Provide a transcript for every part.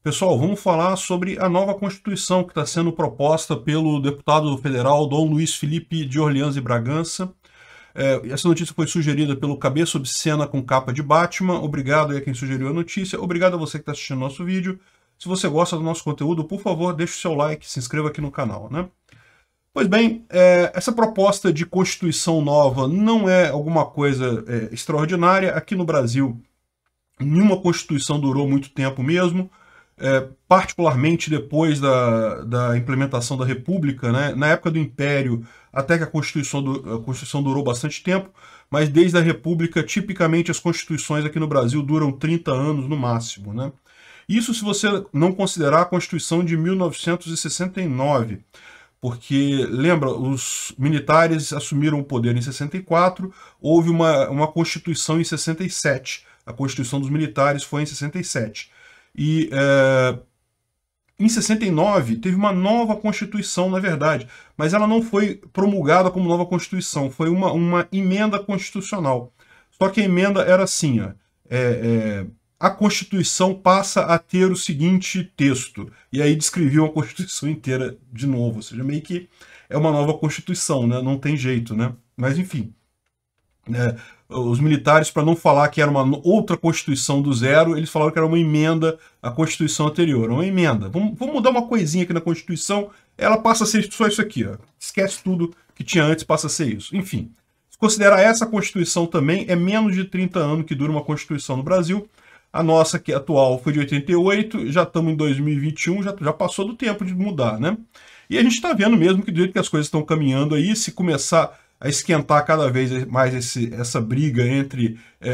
Pessoal, vamos falar sobre a nova Constituição que está sendo proposta pelo deputado federal Dom Luiz Felipe de Orleans e Bragança. É, essa notícia foi sugerida pelo Cabeça Obscena com capa de Batman. Obrigado a quem sugeriu a notícia. Obrigado a você que está assistindo nosso vídeo. Se você gosta do nosso conteúdo, por favor, deixe o seu like, se inscreva aqui no canal, né? Pois bem, é, essa proposta de Constituição nova não é alguma coisa é, extraordinária. Aqui no Brasil, nenhuma Constituição durou muito tempo mesmo é, particularmente depois da, da implementação da República, né? na época do Império, até que a Constituição, do, a Constituição durou bastante tempo, mas desde a República, tipicamente as Constituições aqui no Brasil duram 30 anos no máximo. Né? Isso se você não considerar a Constituição de 1969, porque, lembra, os militares assumiram o poder em 64, houve uma, uma Constituição em 67, a Constituição dos Militares foi em 67. E é, em 69 teve uma nova Constituição, na verdade, mas ela não foi promulgada como nova Constituição, foi uma, uma emenda constitucional. Só que a emenda era assim: ó, é, é, a Constituição passa a ter o seguinte texto. E aí descreviam a Constituição inteira de novo, ou seja, meio que é uma nova Constituição, né? não tem jeito. Né? Mas enfim. É, os militares, para não falar que era uma outra Constituição do zero, eles falaram que era uma emenda à Constituição anterior. É uma emenda. Vamos, vamos mudar uma coisinha aqui na Constituição, ela passa a ser só isso aqui. Ó. Esquece tudo que tinha antes, passa a ser isso. Enfim, se considerar essa Constituição também, é menos de 30 anos que dura uma Constituição no Brasil. A nossa, que é atual, foi de 88, já estamos em 2021, já, já passou do tempo de mudar, né? E a gente está vendo mesmo que do jeito que as coisas estão caminhando aí, se começar a esquentar cada vez mais esse, essa briga entre é,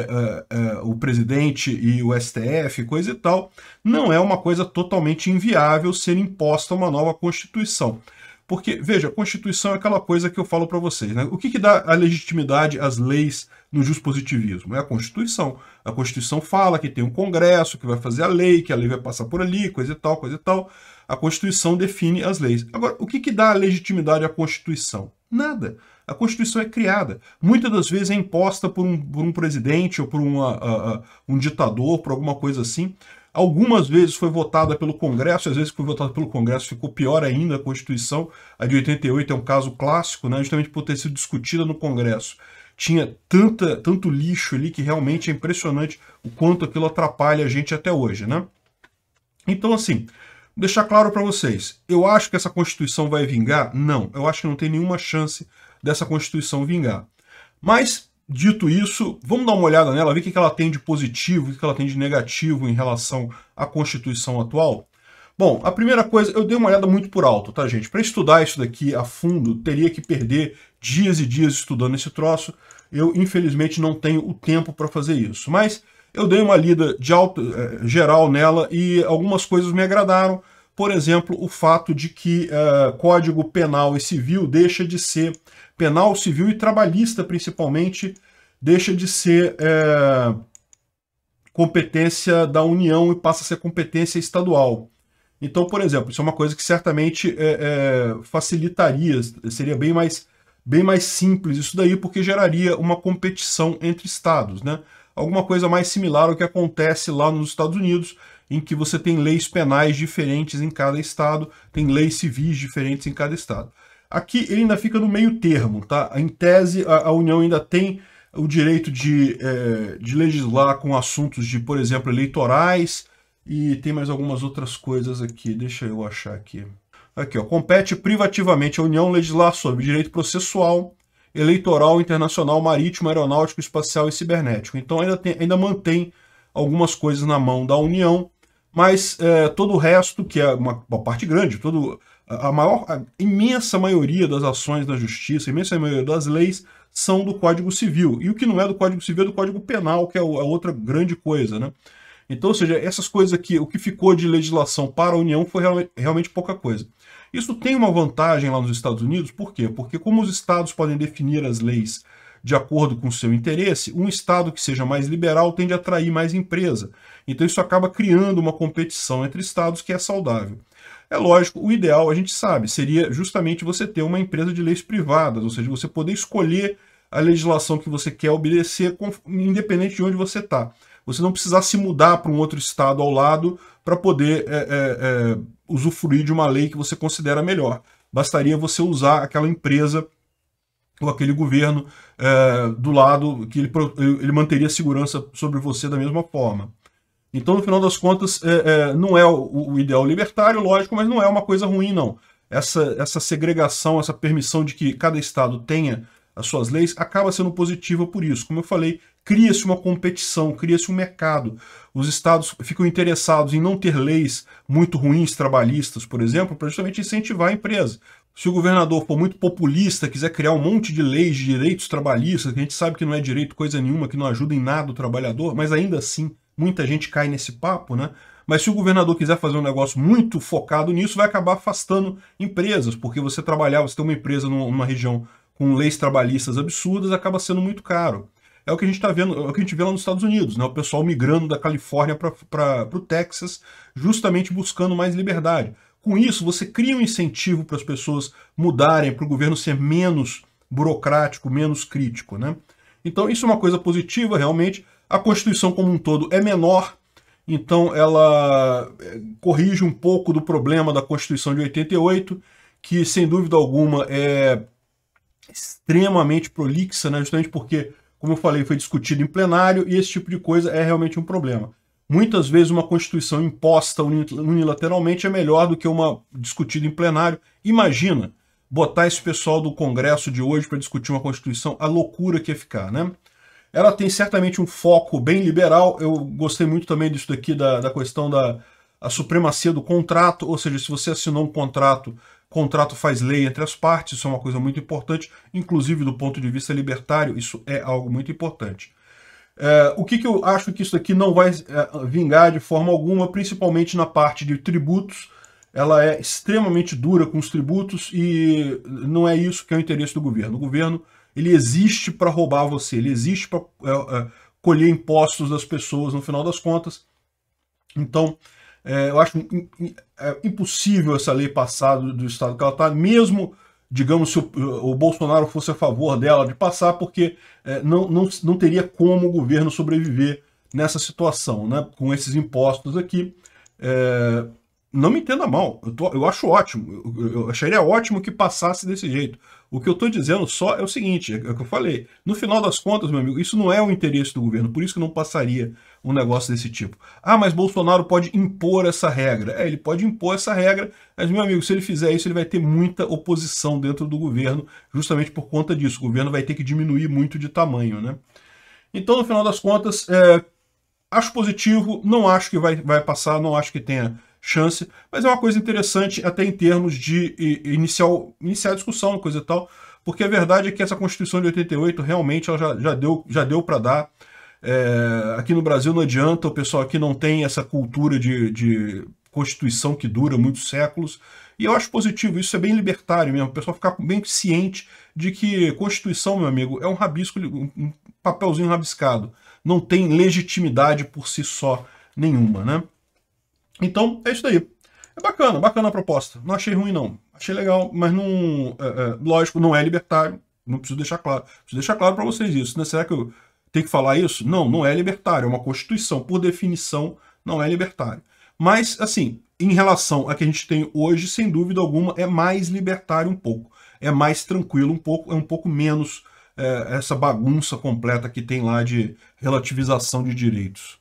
é, é o presidente e o STF, coisa e tal, não é uma coisa totalmente inviável ser imposta uma nova Constituição. Porque, veja, a Constituição é aquela coisa que eu falo para vocês. Né? O que, que dá a legitimidade às leis no positivismo É a Constituição. A Constituição fala que tem um Congresso, que vai fazer a lei, que a lei vai passar por ali, coisa e tal, coisa e tal. A Constituição define as leis. Agora, o que, que dá a legitimidade à Constituição? Nada. A Constituição é criada. Muitas das vezes é imposta por um, por um presidente ou por uma, um ditador, por alguma coisa assim. Algumas vezes foi votada pelo Congresso, às vezes foi votada pelo Congresso ficou pior ainda a Constituição. A de 88 é um caso clássico, né, justamente por ter sido discutida no Congresso. Tinha tanta, tanto lixo ali que realmente é impressionante o quanto aquilo atrapalha a gente até hoje. Né? Então, assim, deixar claro para vocês, eu acho que essa Constituição vai vingar? Não, eu acho que não tem nenhuma chance dessa Constituição vingar. Mas, dito isso, vamos dar uma olhada nela, ver o que ela tem de positivo, o que ela tem de negativo em relação à Constituição atual. Bom, a primeira coisa, eu dei uma olhada muito por alto, tá, gente? Para estudar isso daqui a fundo, teria que perder dias e dias estudando esse troço. Eu, infelizmente, não tenho o tempo para fazer isso. Mas eu dei uma lida de alto, eh, geral nela e algumas coisas me agradaram, por exemplo, o fato de que uh, código penal e civil deixa de ser penal, civil e trabalhista, principalmente, deixa de ser eh, competência da União e passa a ser competência estadual. Então, por exemplo, isso é uma coisa que certamente eh, facilitaria, seria bem mais, bem mais simples isso daí, porque geraria uma competição entre estados, né? Alguma coisa mais similar ao que acontece lá nos Estados Unidos, em que você tem leis penais diferentes em cada estado, tem leis civis diferentes em cada estado. Aqui ele ainda fica no meio termo, tá? Em tese, a, a União ainda tem o direito de, é, de legislar com assuntos de, por exemplo, eleitorais e tem mais algumas outras coisas aqui. Deixa eu achar aqui. Aqui, ó. Compete privativamente a União legislar sobre direito processual, eleitoral, internacional, marítimo, aeronáutico, espacial e cibernético. Então ainda, tem, ainda mantém algumas coisas na mão da União mas é, todo o resto, que é uma, uma parte grande, todo, a, maior, a imensa maioria das ações na justiça, a imensa maioria das leis são do Código Civil. E o que não é do Código Civil é do Código Penal, que é, a outra grande coisa, né? Então, ou seja, essas coisas aqui, o que ficou de legislação para a União foi realmente pouca coisa. Isso tem uma vantagem lá nos Estados Unidos, por quê? Porque como os estados podem definir as leis de acordo com o seu interesse, um Estado que seja mais liberal tende a atrair mais empresa. Então isso acaba criando uma competição entre Estados que é saudável. É lógico, o ideal, a gente sabe, seria justamente você ter uma empresa de leis privadas, ou seja, você poder escolher a legislação que você quer obedecer, independente de onde você está. Você não precisar se mudar para um outro estado ao lado para poder é, é, é, usufruir de uma lei que você considera melhor. Bastaria você usar aquela empresa ou aquele governo é, do lado que ele, ele manteria a segurança sobre você da mesma forma. Então, no final das contas, é, é, não é o, o, ideal libertário, lógico, mas não é uma coisa ruim, não. Essa, essa segregação, essa permissão de que cada estado tenha as suas leis, acaba sendo positiva por isso. Como eu falei, cria-se uma competição, cria-se um mercado. Os estados ficam interessados em não ter leis muito ruins, trabalhistas, por exemplo, para justamente incentivar a empresa. Se o governador for muito populista, quiser criar um monte de leis de direitos trabalhistas, que a gente sabe que não é direito coisa nenhuma, que não ajuda em nada o trabalhador, mas ainda assim muita gente cai nesse papo, né? Mas se o governador quiser fazer um negócio muito focado nisso, vai acabar afastando empresas, porque você trabalhar, você ter uma empresa numa região com leis trabalhistas absurdas, acaba sendo muito caro. É o que a gente está vendo, é o que a gente vê lá nos Estados Unidos, né? O pessoal migrando da Califórnia para o Texas, justamente buscando mais liberdade. Com isso, você cria um incentivo para as pessoas mudarem, para o governo ser menos burocrático, menos crítico. Né? Então, isso é uma coisa positiva, realmente. A Constituição como um todo é menor, então ela eh, corrige um pouco do problema da Constituição de 88, que, sem dúvida alguma, é extremamente prolixa, né? justamente porque, como eu falei, foi discutido em plenário e esse tipo de coisa é realmente um problema. Muitas vezes uma constituição imposta unilateralmente é melhor do que uma discutida em plenário. Imagina botar esse pessoal do Congresso de hoje para discutir uma constituição, a loucura que ia ficar, né? Ela tem certamente um foco bem liberal. Eu gostei muito também disso daqui da, da questão da a supremacia do contrato, ou seja, se você assinou um contrato, contrato faz lei entre as partes, isso é uma coisa muito importante, inclusive do ponto de vista libertário, isso é algo muito importante. É, o que, que eu acho que isso aqui não vai é, vingar de forma alguma, principalmente na parte de tributos. Ela é extremamente dura com os tributos e não é isso que é o interesse do governo. O governo ele existe para roubar você, ele existe para é, é, colher impostos das pessoas no final das contas. Então, é, eu acho é, impossível essa lei passar do, do estado que ela está, mesmo digamos, se o, o, Bolsonaro fosse a favor dela de passar, porque é, não, não, não teria como o governo sobreviver nessa situação, né? com esses impostos aqui. É, não me entenda mal, eu, tô, eu acho ótimo, eu, eu, acharia ótimo que passasse desse jeito. O que eu estou dizendo só é o seguinte, é, é o que eu falei, no final das contas, meu amigo, isso não é o interesse do governo, por isso que não passaria um negócio desse tipo. Ah, mas Bolsonaro pode impor essa regra. É, ele pode impor essa regra, mas, meu amigo, se ele fizer isso, ele vai ter muita oposição dentro do governo, justamente por conta disso. O governo vai ter que diminuir muito de tamanho, né? Então, no final das contas, é, acho positivo, não acho que vai, vai passar, não acho que tenha chance, mas é uma coisa interessante até em termos de iniciar, iniciar a discussão, coisa e tal, porque a verdade é que essa Constituição de 88 realmente ela já, já deu, já deu para dar é, aqui no Brasil não adianta, o pessoal aqui não tem essa cultura de, de constituição que dura muitos séculos. E eu acho positivo, isso é bem libertário mesmo, o pessoal ficar bem ciente de que Constituição, meu amigo, é um rabisco, um papelzinho rabiscado. Não tem legitimidade por si só nenhuma, né? Então, é isso daí. É bacana, bacana a proposta. Não achei ruim, não. Achei legal, mas não. É, é, lógico, não é libertário. Não preciso deixar claro. Preciso deixar claro para vocês isso, né? Será que eu tem que falar isso? Não, não é libertário, é uma constituição. Por definição, não é libertário. Mas, assim, em relação a que a gente tem hoje, sem dúvida alguma, é mais libertário um pouco. É mais tranquilo um pouco, é um pouco menos é, essa bagunça completa que tem lá de relativização de direitos.